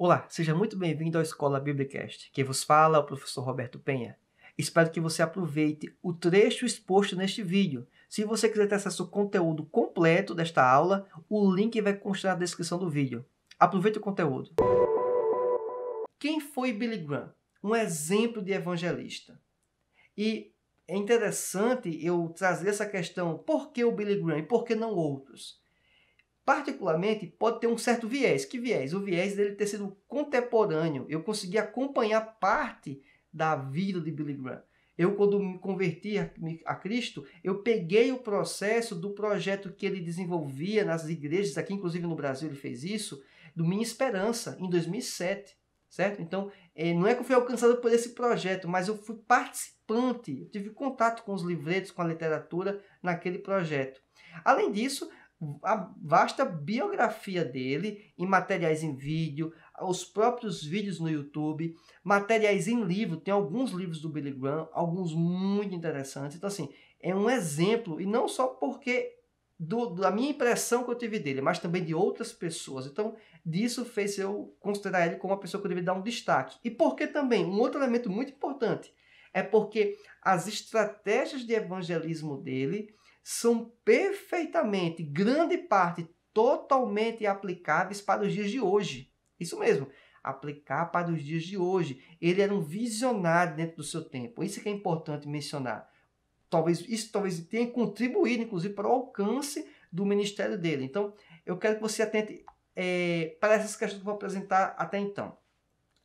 Olá, seja muito bem-vindo à Escola Biblicast. Quem vos fala é o professor Roberto Penha. Espero que você aproveite o trecho exposto neste vídeo. Se você quiser ter acesso ao conteúdo completo desta aula, o link vai constar na descrição do vídeo. Aproveite o conteúdo. Quem foi Billy Graham? Um exemplo de evangelista. E é interessante eu trazer essa questão, por que o Billy Graham e por que não outros? particularmente, pode ter um certo viés. Que viés? O viés dele ter sido contemporâneo. Eu consegui acompanhar parte da vida de Billy Graham. Eu, quando me converti a, a Cristo, eu peguei o processo do projeto que ele desenvolvia nas igrejas, aqui inclusive no Brasil ele fez isso, do Minha Esperança, em 2007, certo? Então, é, não é que eu fui alcançado por esse projeto, mas eu fui participante, eu tive contato com os livretos, com a literatura naquele projeto. Além disso, a vasta biografia dele em materiais em vídeo, os próprios vídeos no YouTube, materiais em livro, tem alguns livros do Billy Graham, alguns muito interessantes. Então, assim, é um exemplo, e não só porque do, da minha impressão que eu tive dele, mas também de outras pessoas. Então, disso fez eu considerar ele como uma pessoa que eu devia dar um destaque. E porque também, um outro elemento muito importante, é porque as estratégias de evangelismo dele são perfeitamente, grande parte, totalmente aplicáveis para os dias de hoje. Isso mesmo, aplicar para os dias de hoje. Ele era um visionário dentro do seu tempo. Isso que é importante mencionar. Talvez isso talvez tenha contribuído, inclusive, para o alcance do ministério dele. Então, eu quero que você atente é, para essas questões que eu vou apresentar até então.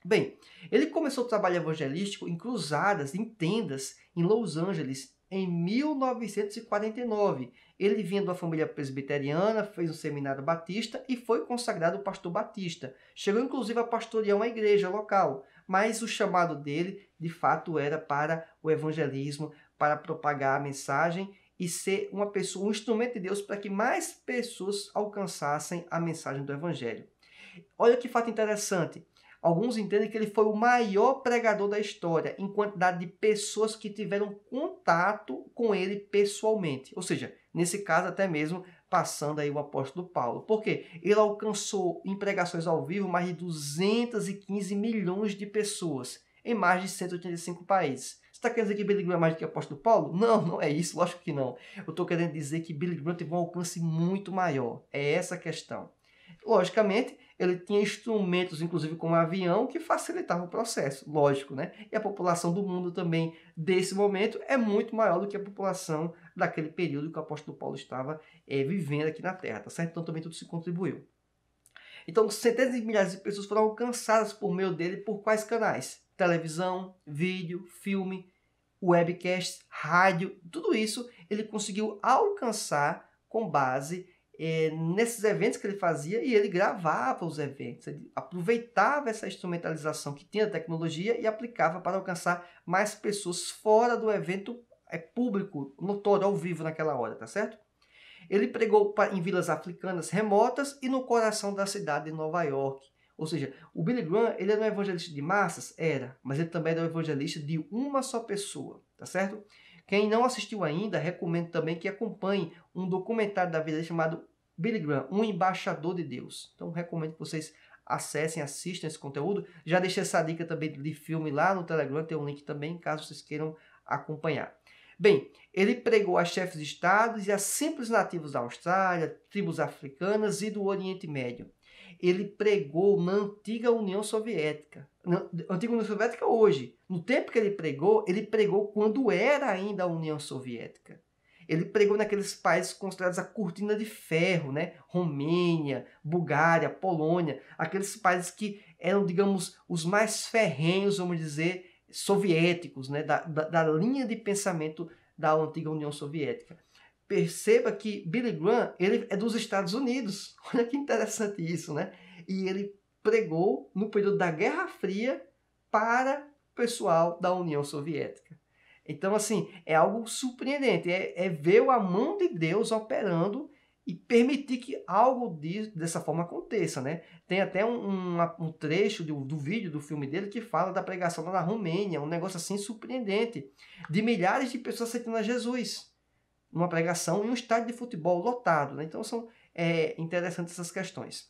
Bem, ele começou o trabalho evangelístico em cruzadas, em tendas, em Los Angeles, em 1949. Ele vinha de uma família presbiteriana, fez um seminário batista e foi consagrado pastor batista. Chegou inclusive a pastorear uma igreja local, mas o chamado dele, de fato, era para o evangelismo, para propagar a mensagem e ser uma pessoa, um instrumento de Deus para que mais pessoas alcançassem a mensagem do evangelho. Olha que fato interessante. Alguns entendem que ele foi o maior pregador da história em quantidade de pessoas que tiveram contato com ele pessoalmente. Ou seja, nesse caso até mesmo passando aí o apóstolo Paulo. Por quê? Ele alcançou em pregações ao vivo mais de 215 milhões de pessoas em mais de 185 países. Você está querendo dizer que Billy Graham é mais do que apóstolo Paulo? Não, não é isso, lógico que não. Eu estou querendo dizer que Billy Graham teve um alcance muito maior. É essa a questão. Logicamente, ele tinha instrumentos, inclusive como avião, que facilitava o processo, lógico, né? E a população do mundo também, desse momento, é muito maior do que a população daquele período que o apóstolo Paulo estava é, vivendo aqui na Terra, tá certo? Então também tudo se contribuiu. Então, centenas de milhares de pessoas foram alcançadas por meio dele por quais canais? Televisão, vídeo, filme, webcast, rádio, tudo isso ele conseguiu alcançar com base é, nesses eventos que ele fazia e ele gravava os eventos. Ele aproveitava essa instrumentalização que tinha a tecnologia e aplicava para alcançar mais pessoas fora do evento é, público, notório, ao vivo naquela hora, tá certo? Ele pregou em vilas africanas remotas e no coração da cidade de Nova York. Ou seja, o Billy Graham, ele era um evangelista de massas? Era, mas ele também era um evangelista de uma só pessoa, tá certo? Quem não assistiu ainda, recomendo também que acompanhe um documentário da vida chamado Billy Graham, um embaixador de Deus. Então recomendo que vocês acessem, assistam esse conteúdo. Já deixei essa dica também de filme lá no Telegram, tem um link também, caso vocês queiram acompanhar. Bem, ele pregou a chefes de estados e a simples nativos da Austrália, tribos africanas e do Oriente Médio. Ele pregou na antiga União Soviética. Na antiga União Soviética hoje. No tempo que ele pregou, ele pregou quando era ainda a União Soviética. Ele pregou naqueles países considerados a cortina de ferro, né? Romênia, Bulgária, Polônia, aqueles países que eram, digamos, os mais ferrenhos, vamos dizer, soviéticos, né? da, da, da linha de pensamento da antiga União Soviética. Perceba que Billy Graham ele é dos Estados Unidos. Olha que interessante isso, né? E ele pregou no período da Guerra Fria para o pessoal da União Soviética. Então, assim, é algo surpreendente. É, é ver a mão de Deus operando e permitir que algo de, dessa forma aconteça, né? Tem até um, um, um trecho do, do, vídeo do filme dele que fala da pregação lá na Romênia, um negócio assim surpreendente, de milhares de pessoas aceitando a Jesus numa pregação em um estádio de futebol lotado, né? Então são é, interessantes essas questões.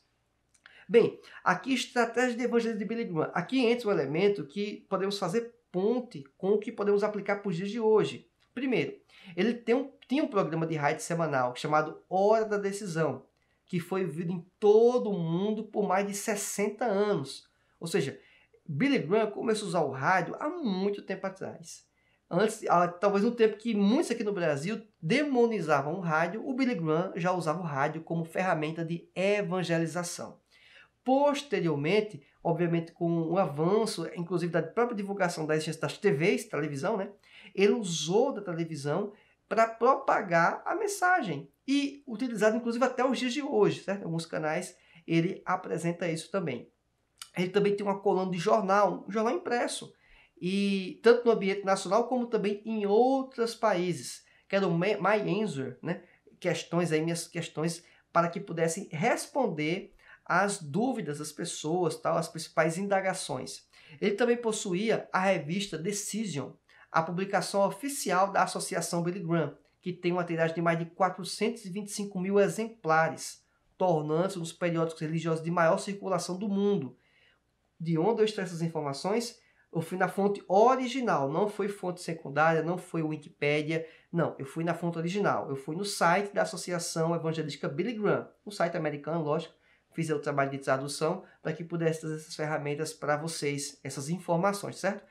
Bem, aqui estratégia de evangelismo de Billy Graham. Aqui entra um elemento que podemos fazer ponte com o que podemos aplicar para os dias de hoje. Primeiro, ele tem um, tinha um programa de rádio semanal chamado Hora da Decisão, que foi ouvido em todo o mundo por mais de 60 anos. Ou seja, Billy Graham começou a usar o rádio há muito tempo atrás. Antes, talvez no tempo que muitos aqui no Brasil demonizavam o rádio, o Billy Graham já usava o rádio como ferramenta de evangelização. Posteriormente, obviamente com o um avanço, inclusive da própria divulgação da existência das TVs, televisão, né? Ele usou da televisão para propagar a mensagem e utilizado inclusive até os dias de hoje, certo? Alguns canais ele apresenta isso também. Ele também tem uma coluna de jornal, um jornal impresso, e tanto no ambiente nacional como também em outros países, que era o My Answer, né? Questões aí, minhas questões para que pudessem responder as dúvidas das pessoas, tal, as principais indagações. Ele também possuía a revista Decision, a publicação oficial da Associação Billy Graham, que tem uma tiragem de mais de 425 mil exemplares, tornando-se um dos periódicos religiosos de maior circulação do mundo. De onde eu extraio essas informações? Eu fui na fonte original, não foi fonte secundária, não foi Wikipédia, não, eu fui na fonte original. Eu fui no site da Associação Evangélica Billy Graham, um site americano, lógico, fiz o trabalho de tradução para que pudesse trazer essas ferramentas para vocês, essas informações, certo?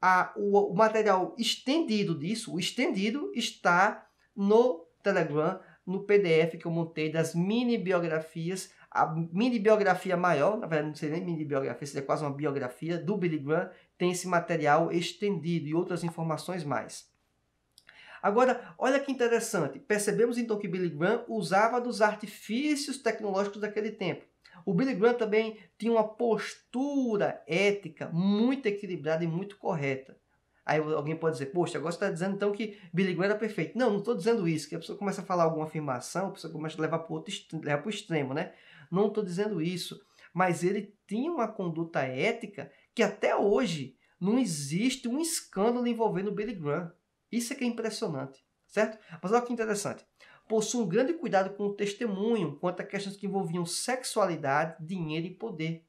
A, o, o, material estendido disso, o estendido, está no Telegram, no PDF que eu montei das mini biografias, a mini biografia maior, na verdade não seria nem mini biografia, seria quase uma biografia do Billy Graham, tem esse material estendido e outras informações mais. Agora, olha que interessante. Percebemos então que Billy Graham usava dos artifícios tecnológicos daquele tempo. O Billy Graham também tinha uma postura ética muito equilibrada e muito correta. Aí alguém pode dizer, poxa, agora você está dizendo então que Billy Graham era perfeito. Não, não estou dizendo isso, que a pessoa começa a falar alguma afirmação, a pessoa começa a levar para o extremo, né? Não estou dizendo isso. Mas ele tinha uma conduta ética que até hoje não existe um escândalo envolvendo Billy Graham. Isso é que é impressionante, certo? Mas olha que interessante. Possui um grande cuidado com o testemunho quanto a questões que envolviam sexualidade, dinheiro e poder.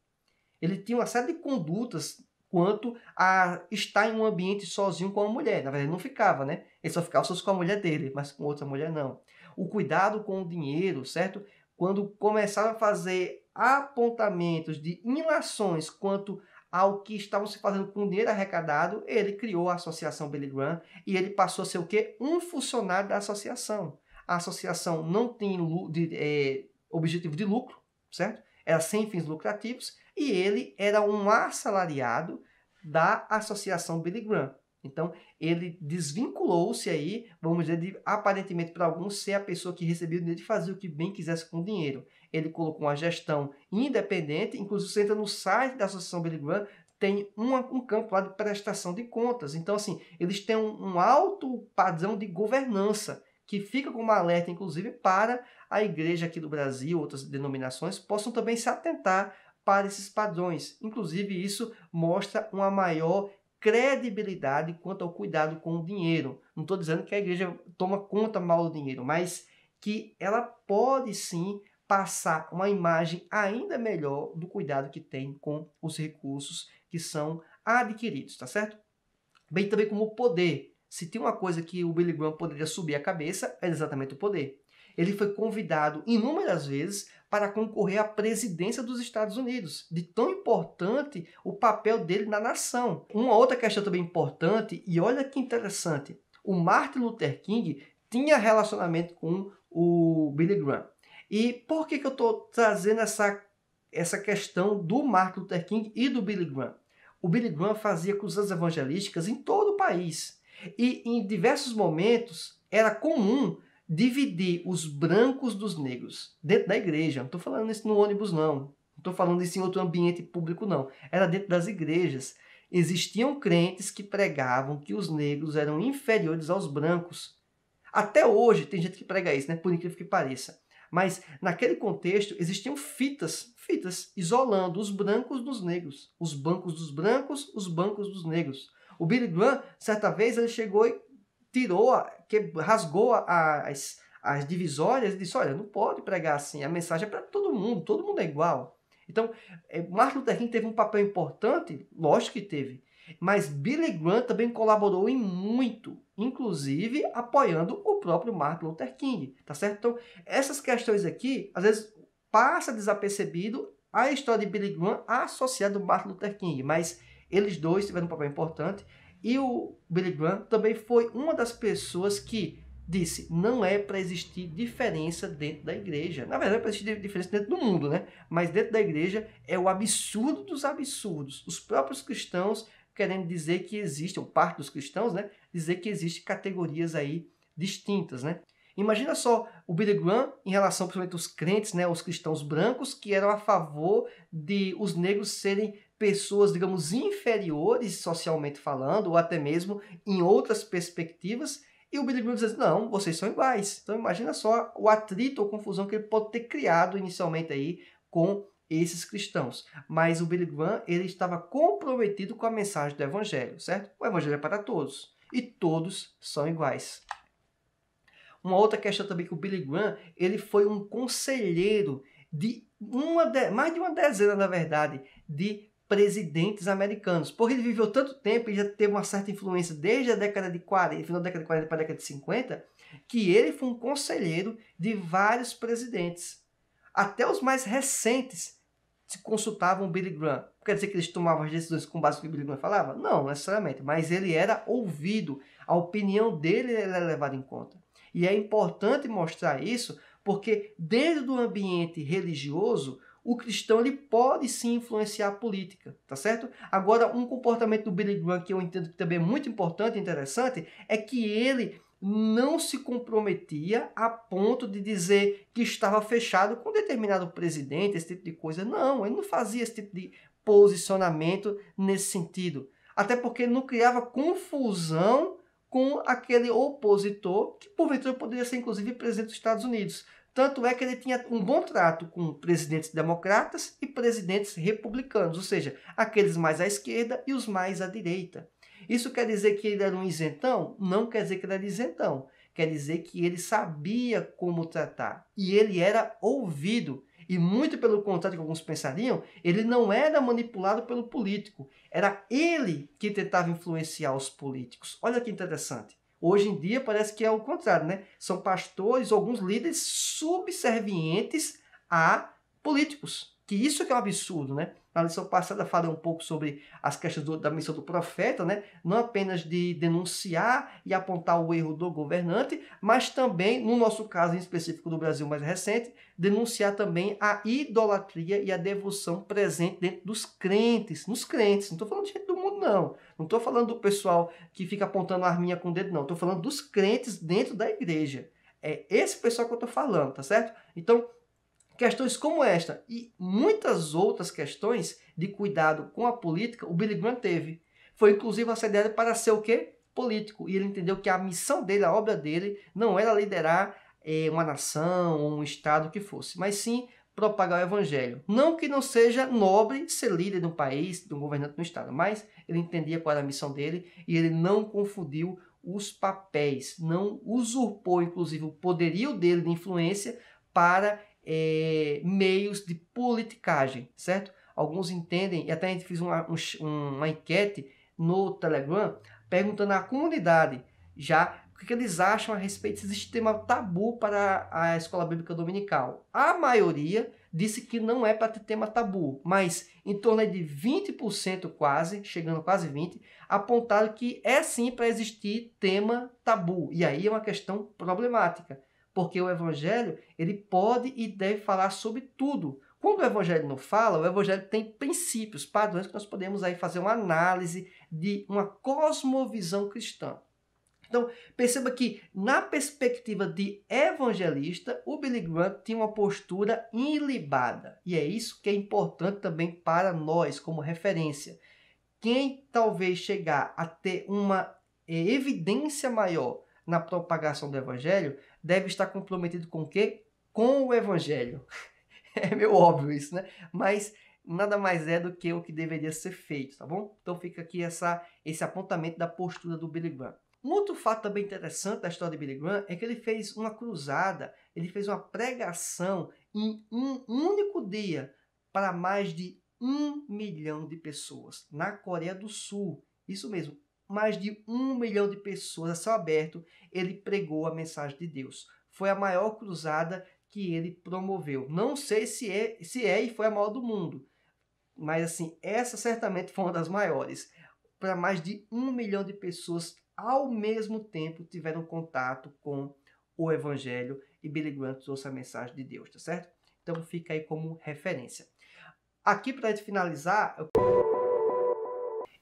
Ele tinha uma série de condutas quanto a estar em um ambiente sozinho com a mulher. Na verdade, ele não ficava, né? Ele só ficava sozinho com a mulher dele, mas com outra mulher não. O cuidado com o dinheiro, certo? Quando começava a fazer apontamentos de ilações quanto ao que estavam se fazendo com o dinheiro arrecadado, ele criou a Associação Billy Graham e ele passou a ser o quê? Um funcionário da associação. A associação não tem de, é, objetivo de lucro, certo? Era sem fins lucrativos e ele era um assalariado da Associação Billy Graham. Então, ele desvinculou-se aí, vamos dizer, de, aparentemente para alguns, ser a pessoa que recebia o dinheiro e fazia o que bem quisesse com o dinheiro ele colocou uma gestão independente, inclusive você entra no site da Associação Billy Graham, tem um campo lá de prestação de contas. Então, assim, eles têm um, um alto padrão de governança, que fica como alerta, inclusive, para a igreja aqui do Brasil, outras denominações, possam também se atentar para esses padrões. Inclusive, isso mostra uma maior credibilidade quanto ao cuidado com o dinheiro. Não estou dizendo que a igreja toma conta mal do dinheiro, mas que ela pode sim passar uma imagem ainda melhor do cuidado que tem com os recursos que são adquiridos, tá certo? Bem também como o poder. Se tem uma coisa que o Billy Graham poderia subir a cabeça, é exatamente o poder. Ele foi convidado inúmeras vezes para concorrer à presidência dos Estados Unidos, de tão importante o papel dele na nação. Uma outra questão também importante, e olha que interessante, o Martin Luther King tinha relacionamento com o Billy Graham. E por que, que eu estou trazendo essa, essa questão do Martin Luther King e do Billy Graham? O Billy Graham fazia cruzadas evangelísticas em todo o país. E em diversos momentos era comum dividir os brancos dos negros dentro da igreja. Não estou falando isso no ônibus, não. Não estou falando isso em outro ambiente público, não. Era dentro das igrejas. Existiam crentes que pregavam que os negros eram inferiores aos brancos. Até hoje tem gente que prega isso, né? Por incrível que pareça. Mas naquele contexto existiam fitas, fitas isolando os brancos dos negros, os bancos dos brancos, os bancos dos negros. O Billy Graham, certa vez, ele chegou e tirou, que rasgou as, as divisórias e disse: olha, não pode pregar assim. A mensagem é para todo mundo, todo mundo é igual. Então, é, Martin Luther King teve um papel importante, lógico que teve, mas Billy Graham também colaborou em muito, inclusive apoiando o próprio Martin Luther King, tá certo? Então, essas questões aqui, às vezes passa desapercebido a história de Billy Graham associada ao Martin Luther King, mas eles dois tiveram um papel importante e o Billy Graham também foi uma das pessoas que disse: não é para existir diferença dentro da igreja. Na verdade, é para existir diferença dentro do mundo, né? Mas dentro da igreja é o absurdo dos absurdos. Os próprios cristãos querendo dizer que existe, ou parte dos cristãos, né, dizer que existem categorias aí distintas, né? Imagina só o Billy Graham em relação, principalmente, aos crentes, né, os cristãos brancos, que eram a favor de os negros serem pessoas, digamos, inferiores socialmente falando, ou até mesmo em outras perspectivas, e o Billy Graham diz, assim, não, vocês são iguais. Então imagina só o atrito ou confusão que ele pode ter criado inicialmente aí com esses cristãos. Mas o Billy Graham, ele estava comprometido com a mensagem do evangelho, certo? O evangelho é para todos e todos são iguais. Uma outra questão também que o Billy Graham, ele foi um conselheiro de uma de, mais de uma dezena, na verdade, de presidentes americanos. Porque ele viveu tanto tempo e já teve uma certa influência desde a década de 40, final da década de 40 para a década de 50, que ele foi um conselheiro de vários presidentes. Até os mais recentes se consultavam Billy Graham. Quer dizer que eles tomavam as decisões com base no que Billy Graham falava? Não, necessariamente, mas ele era ouvido, a opinião dele era levada em conta. E é importante mostrar isso porque dentro do ambiente religioso, o cristão ele pode sim influenciar a política, tá certo? Agora, um comportamento do Billy Graham que eu entendo que também é muito importante e interessante é que ele não se comprometia a ponto de dizer que estava fechado com determinado presidente, esse tipo de coisa. Não, ele não fazia esse tipo de posicionamento nesse sentido. Até porque não criava confusão com aquele opositor que porventura poderia ser inclusive presidente dos Estados Unidos. Tanto é que ele tinha um bom trato com presidentes democratas e presidentes republicanos, ou seja, aqueles mais à esquerda e os mais à direita. Isso quer dizer que ele era um isentão? Não quer dizer que ele era isentão. Quer dizer que ele sabia como tratar e ele era ouvido. E muito pelo contrário que alguns pensariam, ele não era manipulado pelo político. Era ele que tentava influenciar os políticos. Olha que interessante. Hoje em dia parece que é o contrário, né? São pastores, alguns líderes subservientes a políticos. Que isso que é um absurdo, né? Na lição passada falei um pouco sobre as questões do, da missão do profeta, né? não apenas de denunciar e apontar o erro do governante, mas também, no nosso caso em específico do Brasil mais recente, denunciar também a idolatria e a devoção presente dentro dos crentes, nos crentes. Não estou falando de gente do mundo, não. Não estou falando do pessoal que fica apontando a arminha com o dedo, não. Estou falando dos crentes dentro da igreja. É esse pessoal que eu estou falando, tá certo? Então, Questões como esta e muitas outras questões de cuidado com a política, o Billy Graham teve. Foi inclusive assediado para ser o quê? Político. E ele entendeu que a missão dele, a obra dele, não era liderar é, uma nação, um estado, que fosse, mas sim propagar o evangelho. Não que não seja nobre ser líder de um país, de um governante de um estado, mas ele entendia qual era a missão dele e ele não confundiu os papéis, não usurpou inclusive o poderio dele de influência para é, meios de politicagem, certo? Alguns entendem, e até a gente fez uma, um, uma enquete no Telegram perguntando à comunidade já o que eles acham a respeito desse tema tabu para a escola bíblica dominical. A maioria disse que não é para ter tema tabu, mas em torno de 20%, quase, chegando quase 20%, apontaram que é sim para existir tema tabu. E aí é uma questão problemática porque o evangelho, ele pode e deve falar sobre tudo. Quando o evangelho não fala, o evangelho tem princípios, padrões que nós podemos aí fazer uma análise de uma cosmovisão cristã. Então, perceba que, na perspectiva de evangelista, o Billy Grant tinha uma postura ilibada. E é isso que é importante também para nós, como referência. Quem talvez chegar a ter uma eh, evidência maior na propagação do Evangelho deve estar comprometido com o quê? Com o Evangelho. É meio óbvio isso, né? Mas nada mais é do que o que deveria ser feito, tá bom? Então fica aqui essa, esse apontamento da postura do Billy Graham. Um outro fato também interessante da história de Billy Graham é que ele fez uma cruzada, ele fez uma pregação em um único dia para mais de um milhão de pessoas na Coreia do Sul. Isso mesmo, mais de um milhão de pessoas a céu aberto, ele pregou a mensagem de Deus. Foi a maior cruzada que ele promoveu. Não sei se é, se é e foi a maior do mundo, mas assim, essa certamente foi uma das maiores. Para mais de um milhão de pessoas ao mesmo tempo tiveram contato com o Evangelho e Billy Graham trouxe a mensagem de Deus, tá certo? Então fica aí como referência. Aqui para finalizar, eu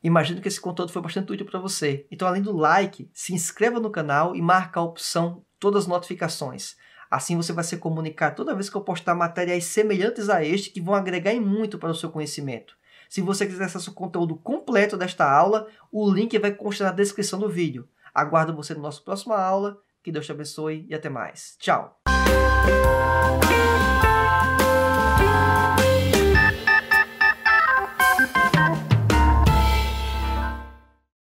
Imagino que esse conteúdo foi bastante útil para você. Então, além do like, se inscreva no canal e marque a opção Todas as Notificações. Assim você vai ser comunicado toda vez que eu postar materiais semelhantes a este que vão agregar em muito para o seu conhecimento. Se você quiser acessar o conteúdo completo desta aula, o link vai constar na descrição do vídeo. Aguardo você na nossa próxima aula. Que Deus te abençoe e até mais. Tchau!